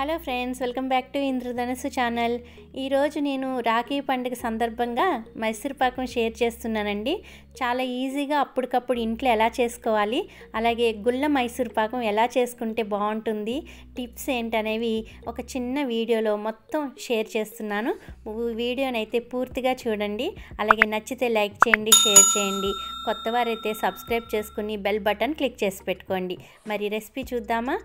hello friends welcome back to Indradhanassu channel ఈరోజు నేను రాఖీ పండుగ సందర్భంగా మైసూర్ పాకం షేర్ చేస్తున్నానండి చాలా ఈజీగా అప్పటికప్పుడు ఇంట్లో ఎలా చేసుకోవాలి అలాగే గుళ్ళ మైసూర్ పాకం ఎలా చేసుకుంటే బాగుంటుంది టిప్స్ ఏంటనేవి ఒక చిన్న వీడియోలో మొత్తం షేర్ చేస్తున్నాను వీడియోని అయితే పూర్తిగా చూడండి అలాగే నచ్చితే లైక్ చేయండి షేర్ చేయండి కొత్తవారైతే సబ్స్క్రైబ్ చేసుకుని బెల్ బటన్ క్లిక్ చేసి పెట్టుకోండి మరి రెసిపీ చూద్దామా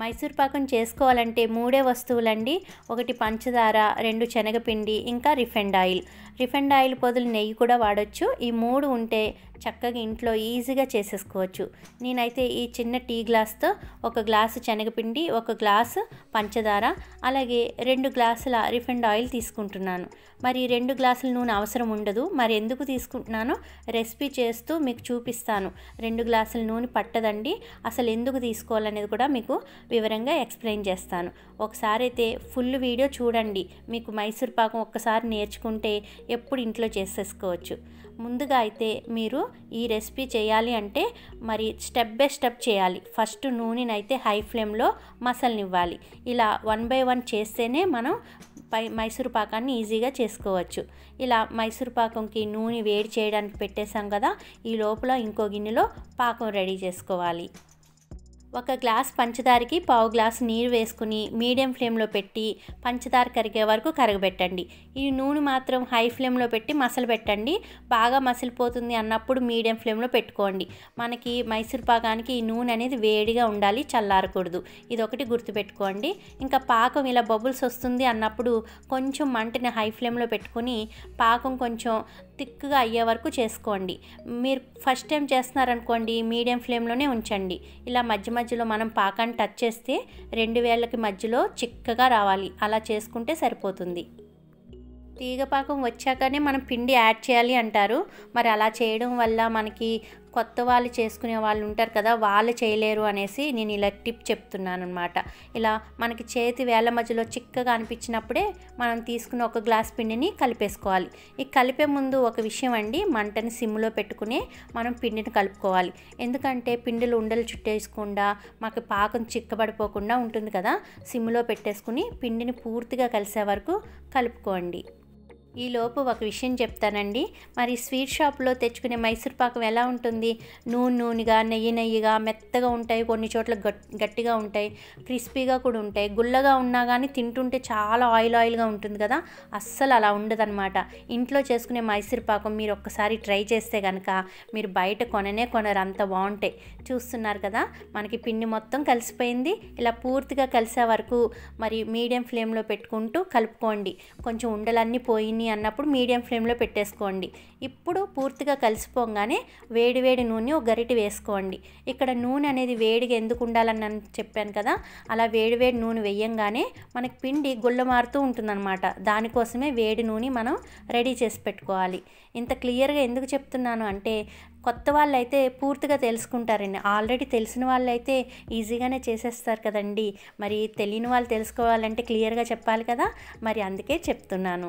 మైసూర్ పాకం చేసుకోవాలంటే మూడే వస్తువులండి ఒకటి పంచదార రెండు శనగపిండి ఇంకా రిఫైండ్ ఆయిల్ రిఫైండ్ ఆయిల్ పొదులు నెయ్యి కూడా వాడచ్చు ఈ మూడు ఉంటే చక్కగా ఇంట్లో ఈజీగా చేసేసుకోవచ్చు నేనైతే ఈ చిన్న టీ గ్లాస్తో ఒక గ్లాసు శనగపిండి ఒక గ్లాసు పంచదార అలాగే రెండు గ్లాసుల రిఫైండ్ ఆయిల్ తీసుకుంటున్నాను మరి రెండు గ్లాసుల నూనె అవసరం ఉండదు మరి ఎందుకు తీసుకుంటున్నానో రెసిపీ చేస్తూ మీకు చూపిస్తాను రెండు గ్లాసుల నూనె పట్టదండి అసలు ఎందుకు తీసుకోవాలనేది కూడా మీకు వివరంగా ఎక్స్ప్లెయిన్ చేస్తాను ఒకసారి అయితే ఫుల్ వీడియో చూడండి మీకు మైసూర్ పాకం ఒక్కసారి నేర్చుకుంటే ఎప్పుడు ఇంట్లో చేసేసుకోవచ్చు ముందుగా అయితే మీరు ఈ రెసిపీ చేయాలి అంటే మరి స్టెప్ బై స్టెప్ చేయాలి ఫస్ట్ నూనెనైతే హై ఫ్లేమ్లో మసలనివ్వాలి ఇలా వన్ బై వన్ చేస్తేనే మనం పై మైసూరు పాకాన్ని ఈజీగా చేసుకోవచ్చు ఇలా మైసూరు పాకంకి నూనె వేడి చేయడానికి పెట్టేశాం కదా ఈ లోపల ఇంకో గిన్నెలో పాకం రెడీ చేసుకోవాలి ఒక గ్లాస్ పంచదారకి పావు గ్లాసు నీరు వేసుకుని మీడియం ఫ్లేమ్లో పెట్టి పంచదార కరిగే వరకు కరగబెట్టండి ఈ నూనె మాత్రం హై ఫ్లేమ్లో పెట్టి మసలు పెట్టండి బాగా మసిలిపోతుంది అన్నప్పుడు మీడియం ఫ్లేమ్లో పెట్టుకోండి మనకి మైసూర్ పాకానికి ఈ నూనె అనేది వేడిగా ఉండాలి చల్లారకూడదు ఇది ఒకటి గుర్తుపెట్టుకోండి ఇంకా పాకం ఇలా బబుల్స్ వస్తుంది అన్నప్పుడు కొంచెం మంటని హై ఫ్లేమ్లో పెట్టుకుని పాకం కొంచెం థిక్గా అయ్యే వరకు చేసుకోండి మీరు ఫస్ట్ టైం చేస్తున్నారనుకోండి మీడియం ఫ్లేమ్లోనే ఉంచండి ఇలా మధ్య మధ్య మధ్యలో మనం పాకాన్ని టచ్ చేస్తే రెండు వేళ్ళకి మధ్యలో చిక్కగా రావాలి అలా చేసుకుంటే సరిపోతుంది తీగపాకం వచ్చాకనే మనం పిండి యాడ్ చేయాలి అంటారు మరి అలా చేయడం వల్ల మనకి కొత్త వాళ్ళు చేసుకునే వాళ్ళు ఉంటారు కదా వాళ్ళు చేయలేరు అనేసి నేను ఇలా టిప్ చెప్తున్నాను అనమాట ఇలా మనకి చేతి వేల మధ్యలో చిక్కగా అనిపించినప్పుడే మనం తీసుకున్న ఒక గ్లాస్ పిండిని కలిపేసుకోవాలి ఈ కలిపే ముందు ఒక విషయం అండి మంటని సిమ్లో పెట్టుకుని మనం పిండిని కలుపుకోవాలి ఎందుకంటే పిండిలు ఉండలు చుట్టేసుకుండా మాకు పాకం చిక్కబడిపోకుండా ఉంటుంది కదా సిమ్లో పెట్టేసుకుని పిండిని పూర్తిగా కలిసే వరకు కలుపుకోండి ఈ లోపు ఒక విషయం చెప్తానండి మరి స్వీట్ షాప్లో తెచ్చుకునే మైసూర్ పాకం ఎలా ఉంటుంది నూనె నూనెగా నెయ్యి నెయ్యిగా మెత్తగా ఉంటాయి కొన్ని చోట్ల గట్టిగా ఉంటాయి క్రిస్పీగా కూడా ఉంటాయి గుల్లగా ఉన్నా కానీ తింటుంటే చాలా ఆయిల్ ఆయిల్గా ఉంటుంది కదా అస్సలు అలా ఉండదనమాట ఇంట్లో చేసుకునే మైసూర్ పాకం మీరు ఒక్కసారి ట్రై చేస్తే కనుక మీరు బయట కొననే కొనరు అంత బాగుంటాయి చూస్తున్నారు కదా మనకి పిండి మొత్తం కలిసిపోయింది ఇలా పూర్తిగా కలిసే వరకు మరి మీడియం ఫ్లేమ్లో పెట్టుకుంటూ కలుపుకోండి కొంచెం ఉండలన్నీ పోయినాయి చట్నీ అన్నప్పుడు మీడియం ఫ్లేమ్లో పెట్టేసుకోండి ఇప్పుడు పూర్తిగా కలిసిపోగానే వేడి వేడి నూనె ఒక గరిటి వేసుకోండి ఇక్కడ నూనె అనేది వేడిగా ఎందుకు ఉండాలని చెప్పాను కదా అలా వేడి వేడి నూనె వేయంగానే మనకి పిండి గుళ్ళ మారుతూ ఉంటుందన్నమాట దానికోసమే వేడి నూనె మనం రెడీ చేసి పెట్టుకోవాలి ఇంత క్లియర్గా ఎందుకు చెప్తున్నాను అంటే కొత్త వాళ్ళు అయితే పూర్తిగా తెలుసుకుంటారండి ఆల్రెడీ తెలిసిన వాళ్ళు అయితే ఈజీగానే చేసేస్తారు కదండి మరి తెలియని వాళ్ళు తెలుసుకోవాలంటే క్లియర్గా చెప్పాలి కదా మరి అందుకే చెప్తున్నాను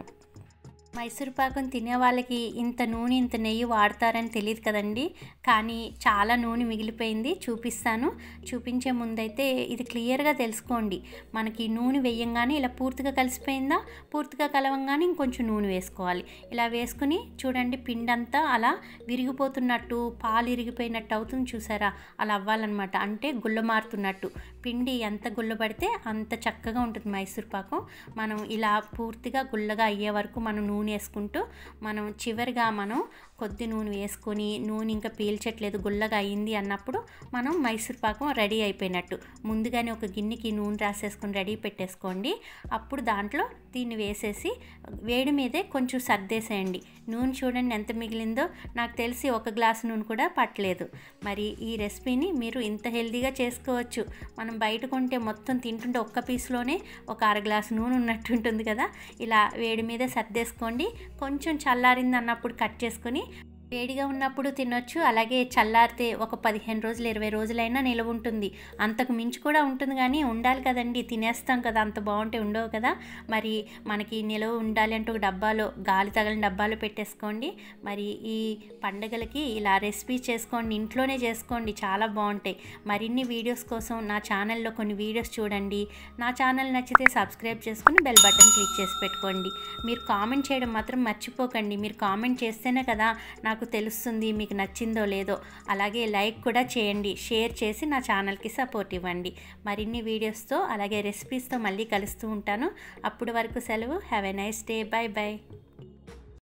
పాకం తినే వాళ్ళకి ఇంత నూనె ఇంత నెయ్యి వాడతారని తెలియదు కదండి కానీ చాలా నూనె మిగిలిపోయింది చూపిస్తాను చూపించే ముందైతే ఇది క్లియర్గా తెలుసుకోండి మనకి నూనె వేయంగానే ఇలా పూర్తిగా కలిసిపోయిందా పూర్తిగా కలవంగానే ఇంకొంచెం నూనె వేసుకోవాలి ఇలా వేసుకుని చూడండి పిండంతా అలా విరిగిపోతున్నట్టు పాలు ఇరిగిపోయినట్టు అవుతుంది చూసారా అలా అవ్వాలన్నమాట అంటే గుళ్ళ మారుతున్నట్టు పిండి ఎంత గుల్లబడితే అంత చక్కగా ఉంటుంది మైసూర్ పాకం మనం ఇలా పూర్తిగా గుల్లగా అయ్యే వరకు మనం నూనె వేసుకుంటూ మనం చివరిగా మనం కొద్ది నూనె వేసుకొని నూనె ఇంకా పీల్చట్లేదు గుల్లగా అయింది అన్నప్పుడు మనం మైసూర్ పాకం రెడీ అయిపోయినట్టు ముందుగానే ఒక గిన్నెకి నూనె రాసేసుకొని రెడీ పెట్టేసుకోండి అప్పుడు దాంట్లో దీన్ని వేసేసి వేడి మీదే కొంచెం సర్దేసేయండి నూనె చూడండి ఎంత మిగిలిందో నాకు తెలిసి ఒక గ్లాస్ నూనె కూడా పట్టలేదు మరి ఈ రెసిపీని మీరు ఇంత హెల్దీగా చేసుకోవచ్చు మనం బయట కొంటే మొత్తం తింటుంటే ఒక్క పీస్లోనే ఒక అర గ్లాసు నూనె ఉన్నట్టు ఉంటుంది కదా ఇలా వేడి మీద సర్దేసుకోండి కొంచెం చల్లారింది అన్నప్పుడు కట్ చేసుకొని వేడిగా ఉన్నప్పుడు తినొచ్చు అలాగే చల్లారితే ఒక పదిహేను రోజులు ఇరవై రోజులైనా నిలవ ఉంటుంది అంతకు మించి కూడా ఉంటుంది కానీ ఉండాలి కదండి తినేస్తాం కదా అంత బాగుంటే ఉండవు కదా మరి మనకి నిలవ ఉండాలి అంటే ఒక డబ్బాలో గాలి తగలని డబ్బాలో పెట్టేసుకోండి మరి ఈ పండగలకి ఇలా రెసిపీ చేసుకోండి ఇంట్లోనే చేసుకోండి చాలా బాగుంటాయి మరిన్ని వీడియోస్ కోసం నా ఛానల్లో కొన్ని వీడియోస్ చూడండి నా ఛానల్ నచ్చితే సబ్స్క్రైబ్ చేసుకుని బెల్ బటన్ క్లిక్ చేసి పెట్టుకోండి మీరు కామెంట్ చేయడం మాత్రం మర్చిపోకండి మీరు కామెంట్ చేస్తేనే కదా నా నాకు తెలుస్తుంది మీకు నచ్చిందో లేదో అలాగే లైక్ కూడా చేయండి షేర్ చేసి నా ఛానల్కి సపోర్ట్ ఇవ్వండి మరిన్ని వీడియోస్తో అలాగే రెసిపీస్తో మళ్ళీ కలుస్తూ ఉంటాను అప్పటి వరకు సెలవు have a nice day bye bye